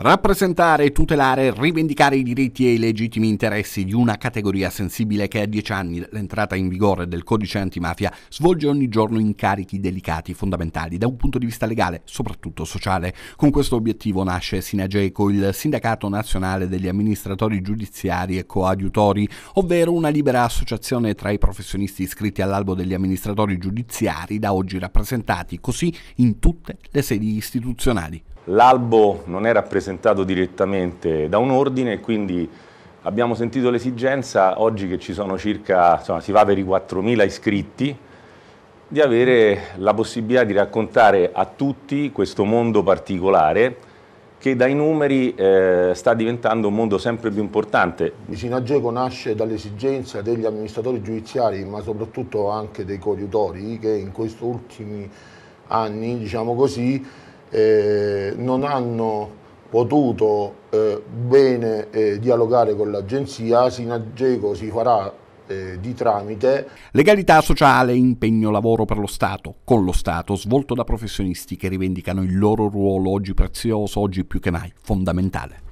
Rappresentare, tutelare, rivendicare i diritti e i legittimi interessi di una categoria sensibile che a dieci anni dall'entrata in vigore del codice antimafia svolge ogni giorno incarichi delicati, fondamentali, da un punto di vista legale, soprattutto sociale. Con questo obiettivo nasce Sinageco, il Sindacato Nazionale degli Amministratori Giudiziari e Coadiutori, ovvero una libera associazione tra i professionisti iscritti all'albo degli amministratori giudiziari, da oggi rappresentati così in tutte le sedi istituzionali l'albo non è rappresentato direttamente da un ordine e quindi abbiamo sentito l'esigenza, oggi che ci sono circa, insomma, si va per i 4.000 iscritti, di avere la possibilità di raccontare a tutti questo mondo particolare che dai numeri eh, sta diventando un mondo sempre più importante. Il Sinageco nasce dall'esigenza degli amministratori giudiziari, ma soprattutto anche dei coadiutori, che in questi ultimi anni, diciamo così, eh, non hanno potuto eh, bene eh, dialogare con l'agenzia, Sinageco si farà eh, di tramite. Legalità sociale, impegno lavoro per lo Stato, con lo Stato, svolto da professionisti che rivendicano il loro ruolo oggi prezioso, oggi più che mai fondamentale.